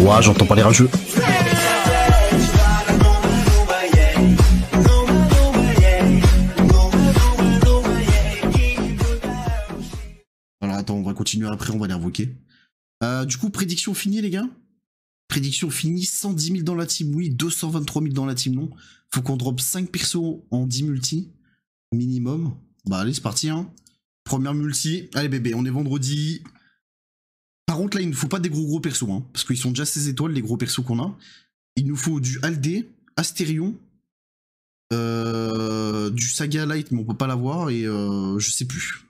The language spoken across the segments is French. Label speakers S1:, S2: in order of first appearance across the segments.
S1: Ouah, j'entends parler un jeu. Alors, attends, on va continuer après, on va les invoquer. Euh, du coup, prédiction finie, les gars Prédiction finie, 110 000 dans la team oui, 223 000 dans la team non. Faut qu'on drop 5 persos en 10 multi, minimum. Bah allez, c'est parti, hein. Première multi. Allez bébé, on est vendredi. Par contre, là, il ne faut pas des gros gros persos, hein, parce qu'ils sont déjà ces étoiles, les gros persos qu'on a. Il nous faut du Aldé, Astérion, euh, du Saga Light, mais on peut pas l'avoir, et euh, je sais plus.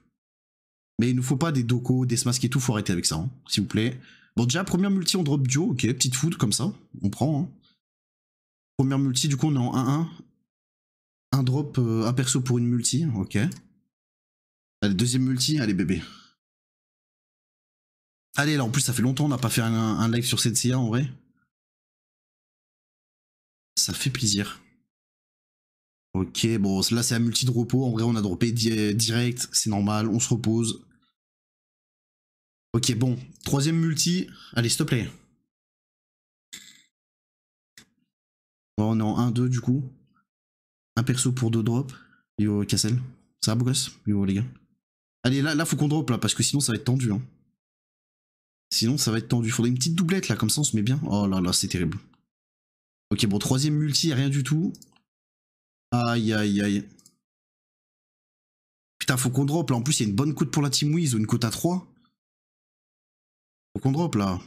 S1: Mais il nous faut pas des Doko, des Smasks et tout, faut arrêter avec ça, hein, s'il vous plaît. Bon, déjà, première multi, on drop Duo, ok, petite food, comme ça, on prend. Hein. Première multi, du coup,
S2: on est en 1-1. Un drop, euh, un perso pour une multi, ok. Allez, deuxième multi, allez bébé. Allez, là en plus ça fait longtemps on n'a pas fait un, live sur cette CA en vrai. Ça fait plaisir.
S1: Ok, bon là c'est un multi de repos, en vrai on a dropé direct,
S2: c'est normal, on se repose. Ok bon, troisième multi, allez s'il te plaît. on est en 1-2 du coup. Un perso pour deux drops. Yo Cassel. Ça va beau gosse Yo les
S1: gars. Allez là, là faut qu'on drop là parce que sinon ça va être tendu hein. Sinon, ça va être tendu.
S2: Faudrait une petite doublette là, comme ça on se met bien. Oh là là, c'est terrible. Ok, bon, troisième multi, rien du tout. Aïe aïe aïe. Putain, faut qu'on drop là. En plus, il y a une bonne cote pour la Team Wiz ou une cote à 3. Faut qu'on drop là.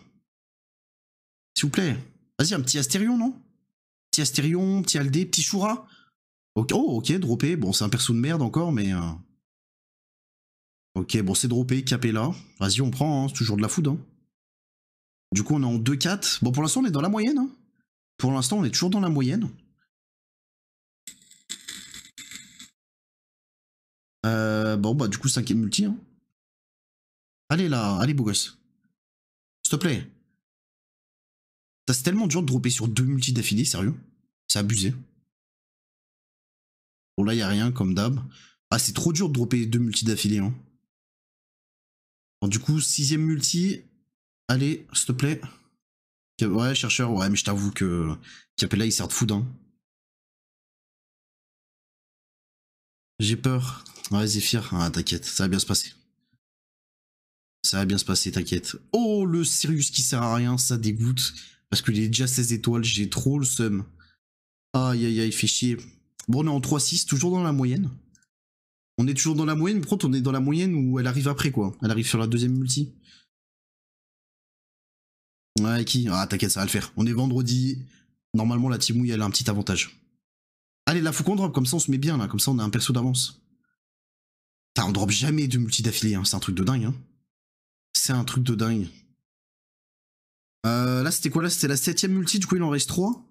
S1: S'il vous plaît. Vas-y, un petit Astérion, non Petit Astérion, petit Aldé, petit Shura. Oh, ok, droppé. Bon, c'est un perso de merde encore, mais. Euh. Ok, bon, c'est droppé, capé là. Vas-y, on prend, hein. c'est toujours de la foudre. Hein. Du coup, on est en 2-4. Bon, pour l'instant, on est dans la moyenne. Hein. Pour l'instant, on est toujours dans la moyenne.
S2: Euh, bon, bah, du coup, cinquième multi. Hein. Allez là, allez, beau gosse. S'il te plaît. Ça, c'est tellement dur de dropper sur deux multi d'affilée, sérieux. C'est abusé. Bon, là, il a rien, comme d'hab. Ah, c'est trop dur de dropper deux multi d'affilée. Hein. du coup, sixième multi, Allez, s'il te plaît. Ouais, chercheur, ouais, mais je t'avoue que Capella, il sert de foudre. Hein. J'ai peur. Ouais, Zephyr. Ah, t'inquiète, ça va bien se passer. Ça va bien se passer, t'inquiète. Oh, le Sirius
S1: qui sert à rien, ça dégoûte. Parce qu'il est déjà 16 étoiles, j'ai trop le seum. Aïe, aïe, aïe, fait chier. Bon, on est en 3-6, toujours dans la moyenne. On est toujours dans la moyenne, mais on est dans la moyenne où elle arrive après, quoi. Elle arrive sur la deuxième multi. Ouais, qui Ah, t'inquiète, ça va le faire. On est vendredi. Normalement, la Timouille, elle a un petit avantage. Allez, là, faut qu'on drop. Comme ça, on se met bien, là. Comme ça, on a un perso d'avance. t'as on drop jamais de multi d'affilée. Hein. C'est un truc de dingue. Hein. C'est un truc de dingue. Euh, là, c'était quoi Là, c'était la septième multi. Du coup, il en reste 3.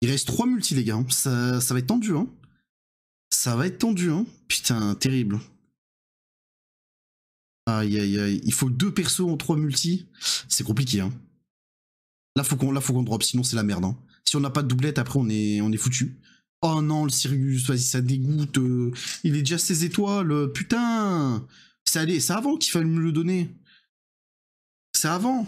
S1: Il reste 3 multi, les gars. Hein. Ça, ça va être tendu. Hein. Ça va être tendu. Hein. Putain, terrible. Aïe, aïe, aïe. Il faut deux persos en trois multi. C'est compliqué, hein. Là, faut qu'on, là, faut qu'on drop, sinon c'est la merde, hein. Si on n'a pas de doublette, après, on est, on est foutu. Oh non, le Sirius, vas-y, ça dégoûte. Euh. il est déjà 16 étoiles. Euh, putain C'est avant qu'il fallait me le donner. C'est avant.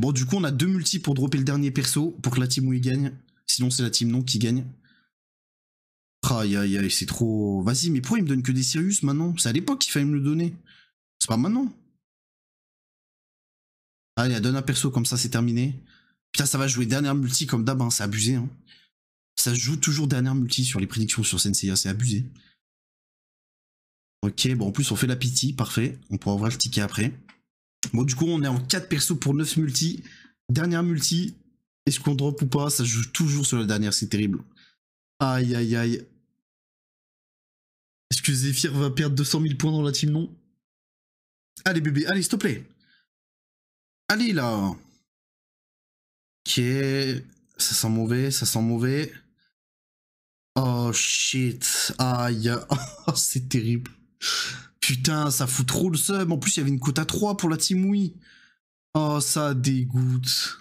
S1: Bon, du coup, on a deux multi pour dropper le dernier perso, pour que la team où il gagne. Sinon, c'est la team non qui gagne. Aïe, aïe, aïe, c'est trop... Vas-y, mais pourquoi il me donne que des Sirius maintenant C'est à l'époque qu'il fallait me le donner. C'est pas maintenant. Allez, ah, a donne un perso comme ça, c'est terminé. Putain, ça va jouer dernière multi comme d'hab, hein, c'est abusé. Hein. Ça joue toujours dernière multi sur les prédictions sur Sensei, c'est abusé. Ok, bon, en plus, on fait la pitié. parfait. On pourra avoir le ticket après. Bon, du coup, on est en 4 perso pour 9 multi. Dernière multi, est-ce qu'on drop ou pas Ça joue toujours sur la dernière,
S2: c'est terrible. Aïe, aïe, aïe. Est-ce que Zephyr va perdre 200 000 points dans la team Non Allez bébé, allez s'il te plaît.
S1: Allez là. Ok. Ça sent mauvais, ça sent mauvais. Oh shit. Aïe. Oh, c'est terrible. Putain, ça fout trop le sub. En plus, il y avait une cote à 3 pour la team Wii. Oh, ça dégoûte.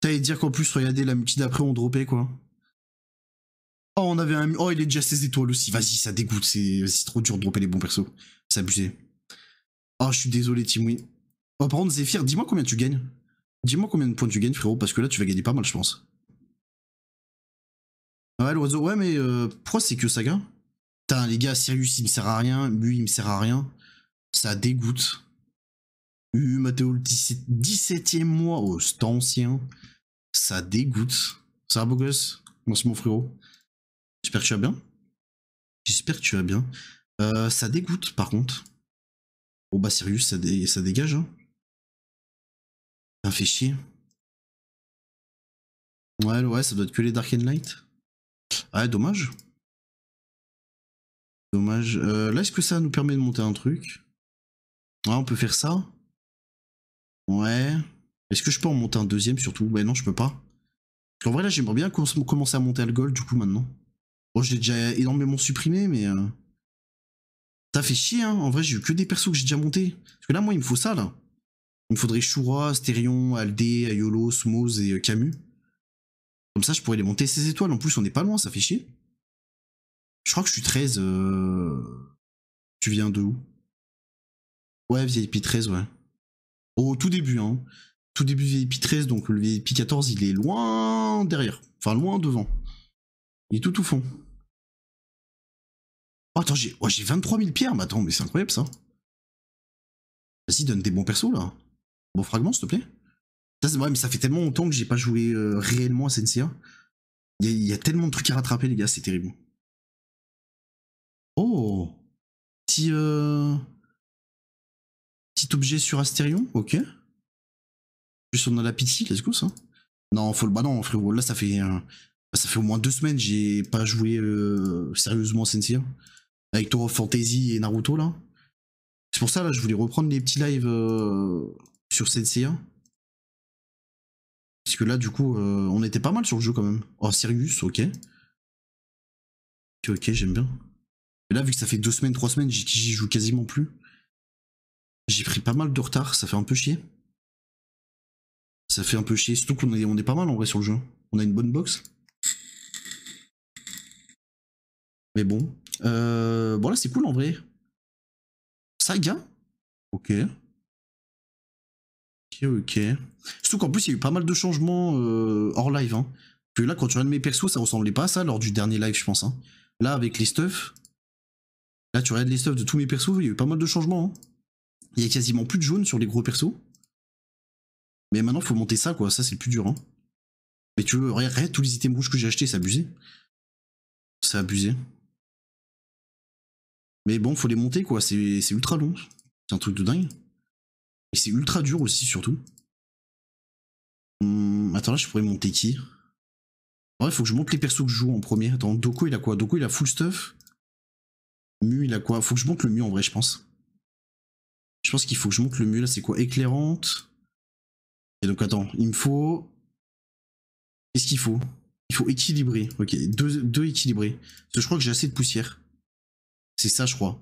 S1: T'allais dire qu'en plus, regardez, la multi d'après, on dropait, quoi. Oh, on avait un... Oh, il est déjà 16 étoiles aussi. Vas-y, ça dégoûte. C'est trop dur de dropper les bons persos. C'est abusé. Oh, je suis désolé, Timoui. Oh, par contre, Zephyr, dis-moi combien tu gagnes. Dis-moi combien de points tu gagnes, frérot, parce que là, tu vas gagner pas mal, je pense. Ouais, l'oiseau, ouais, mais euh, pourquoi c'est que Saga Putain, les gars, Sirius, il me sert à rien. Lui, il me sert à rien. Ça dégoûte. U, euh, Mathéo le 17 e mois. Oh, c'est ancien. Ça dégoûte. Ça va, beau gosse mon frérot. J'espère que tu vas bien. J'espère que tu vas bien.
S2: Euh, ça dégoûte, par contre. Bon bah Sirius, ça, dégage, hein. Ça fait chier. Ouais, ouais, ça doit être que les Dark and Light. Ah, dommage. Dommage. Euh, là, est-ce que ça nous permet de monter un truc Ouais, on peut faire ça.
S1: Ouais. Est-ce que je peux en monter un deuxième surtout Ben non, je peux pas. En vrai, là, j'aimerais bien commencer à monter à le gold, du coup, maintenant. Bon, j'ai déjà énormément supprimé, mais... Euh, ça fait chier, hein. En vrai, j'ai eu que des persos que j'ai déjà montés. Parce que là, moi, il me faut ça, là. Il me faudrait Shura, Sterion, Aldé, Ayolo, Smoz et euh, Camus. Comme ça, je pourrais les monter. Ces étoiles, en plus, on n'est pas loin, ça fait chier. Je crois que je suis 13. Euh. Tu viens de où Ouais, VIP 13, ouais. Au tout début, hein. Tout début VIP 13, donc le VIP 14, il est loin derrière. Enfin,
S2: loin devant. Il est tout au fond. Oh, attends, j'ai 23 000 pierres, maintenant, attends, mais c'est incroyable ça. Vas-y, donne des bons persos là.
S1: bon fragment s'il te plaît. Ça, ouais, mais ça fait tellement longtemps que j'ai pas joué euh, réellement à SNCA.
S2: Il y, a tellement de trucs à rattraper, les gars, c'est terrible. Oh Petit, euh... Petit objet sur Astérion, ok.
S1: Juste on a la pitié, let's go ça. Non, faut le. Bah non, frérot, là ça fait. Ça fait au moins deux semaines, que j'ai pas joué euh, sérieusement à SNCA avec Toro Fantasy et Naruto là. C'est pour ça là je voulais reprendre les petits lives euh, sur Sensei1. Parce que là du coup euh, on était pas mal sur le jeu quand même. Oh Sirius, ok. Ok, j'aime bien. Mais là vu que ça fait deux semaines, trois semaines, j'y joue quasiment plus. J'ai pris pas mal de retard, ça fait un peu chier. Ça fait un peu chier, surtout qu'on est, on est pas mal en vrai sur le jeu. On a une bonne box.
S2: Mais bon, euh, bon, là, c'est cool en vrai. Saga Ok.
S1: Ok, ok. Surtout qu'en plus, il y a eu pas mal de changements euh, hors live. Hein. Puis là, quand tu regardes mes persos, ça ressemblait pas à ça lors du dernier live, je pense. Hein. Là, avec les stuffs. Là, tu regardes les stuffs de tous mes persos, il y a eu pas mal de changements. Hein. Il y a quasiment plus de jaune sur les gros persos.
S2: Mais maintenant, faut monter ça, quoi. Ça, c'est le plus dur. Hein. Mais tu veux, regarde, regarde tous les items rouges que j'ai achetés, c'est abusé. C'est abusé. Mais bon, faut les monter quoi, c'est ultra long. C'est un truc de dingue. Et c'est ultra dur
S1: aussi, surtout. Hum, attends, là, je pourrais monter qui Ouais, faut que je monte les persos que je joue en premier. Attends, Doko, il a quoi Doko, il a full stuff. Mu, il a quoi Faut que je monte le Mu en vrai, je pense. Je pense qu'il faut que je monte le Mu. Là, c'est quoi Éclairante. Et donc, attends, il me faut. Qu'est-ce qu'il faut Il faut équilibrer. Ok, deux, deux équilibrés. je crois que j'ai assez de poussière. C'est ça, je crois.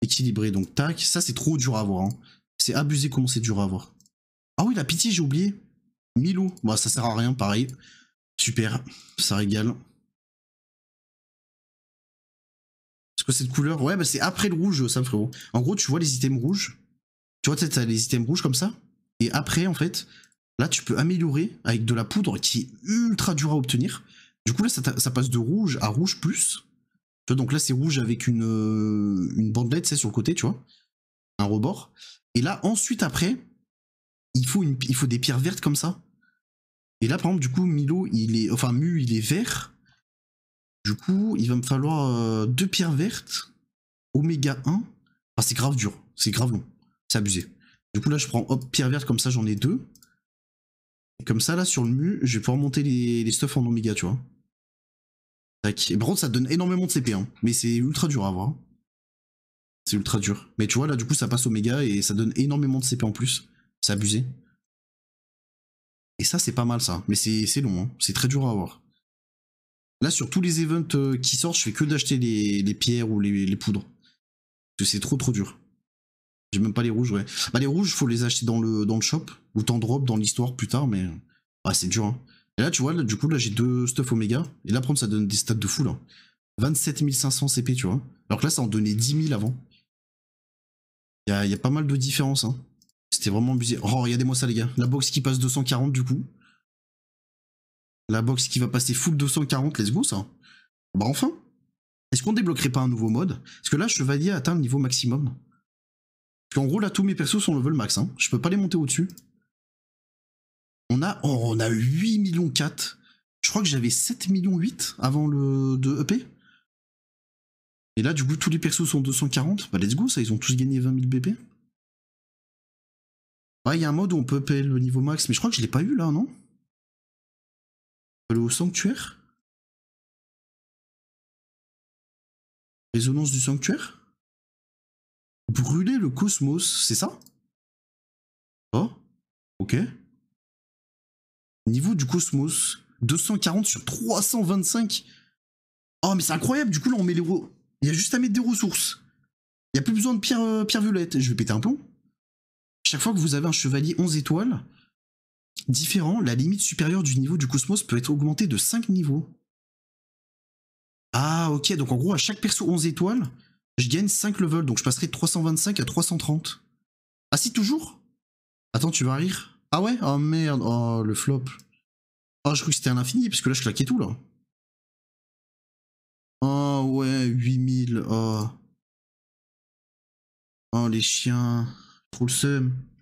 S1: Équilibré, donc tac. Ça, c'est trop dur à voir. Hein. C'est abusé comment c'est
S2: dur à avoir. Ah oui, la pitié, j'ai oublié. Milou. Bah, ça sert à rien, pareil. Super, ça régale. Est-ce que cette
S1: couleur Ouais, bah c'est après le rouge, ça, frérot. En gros, tu vois les items rouges. Tu vois, t'as les items rouges comme ça. Et après, en fait, là, tu peux améliorer avec de la poudre qui est ultra dur à obtenir. Du coup, là, ça passe de rouge à rouge plus donc là, c'est rouge avec une, euh, bandelette, c'est sur le côté, tu vois, un rebord. Et là, ensuite, après, il faut, il faut des pierres vertes comme ça. Et là, par exemple, du coup, Milo, il est, enfin, Mu, il est vert. Du coup, il va me falloir euh, deux pierres vertes, oméga 1. Enfin, ah, c'est grave dur, c'est grave long, c'est abusé. Du coup, là, je prends, hop, pierre verte, comme ça, j'en ai deux. Et comme ça, là, sur le mu, je vais pouvoir monter les, les stuffs en oméga, tu vois. Et par ça donne énormément de CP, hein. mais c'est ultra dur à avoir. C'est ultra dur. Mais tu vois, là, du coup, ça passe au méga et ça donne énormément de CP en plus. C'est abusé. Et ça, c'est pas mal, ça. Mais c'est long, hein. c'est très dur à avoir. Là, sur tous les events euh, qui sortent, je fais que d'acheter les, pierres ou les, poudres. Parce que c'est trop, trop dur. J'ai même pas les rouges, ouais. Bah, les rouges, faut les acheter dans le, dans le shop ou t'en drop dans l'histoire plus tard, mais. Ah, c'est dur, hein. Et là, tu vois, du coup, là, j'ai deux stuff oméga. Et là, prendre ça donne des stats de fou, là. 27 500 CP, tu vois. Alors que là, ça en donnait 10 000 avant. Il y a, pas mal de différence hein. C'était vraiment abusé. Oh, regardez-moi ça, les gars. La box qui passe 240, du coup. La box qui va passer full 240, let's go, ça. Bah, enfin. Est-ce qu'on débloquerait pas un nouveau mode Parce que là, je aller atteindre le niveau maximum. Parce qu'en gros, là, tous mes persos sont level max, hein. Je peux pas les monter au-dessus. On a, 8 millions 4. Je crois que j'avais 7 millions 8 avant le de EP. Et là, du coup, tous les persos sont 240. Bah, let's go, ça, ils ont tous gagné 20 000 BP.
S2: Ouais, il y a un mode où on peut payer le niveau max, mais je crois que je l'ai pas eu là, non Le au sanctuaire Résonance du sanctuaire Brûler le cosmos, c'est ça Oh Ok niveau du cosmos, 240
S1: sur 325. Oh, mais c'est incroyable. Du coup, là, on met les. Il y a juste à mettre des ressources. Il n'y a plus besoin de pierre, euh, pierre violette. Je vais péter un plomb. Chaque fois que vous avez un chevalier 11 étoiles différent, la limite supérieure du niveau du cosmos peut être augmentée de 5 niveaux. Ah, ok. Donc, en gros, à chaque perso 11 étoiles, je gagne 5 levels. Donc, je passerai de 325 à 330. Ah, si, toujours Attends, tu vas rire. Ah ouais Oh merde, oh le flop. Oh, je crois que c'était un infini, parce que
S2: là, je claquais tout, là. Oh ouais, 8000, oh. Oh les chiens, trop le seum.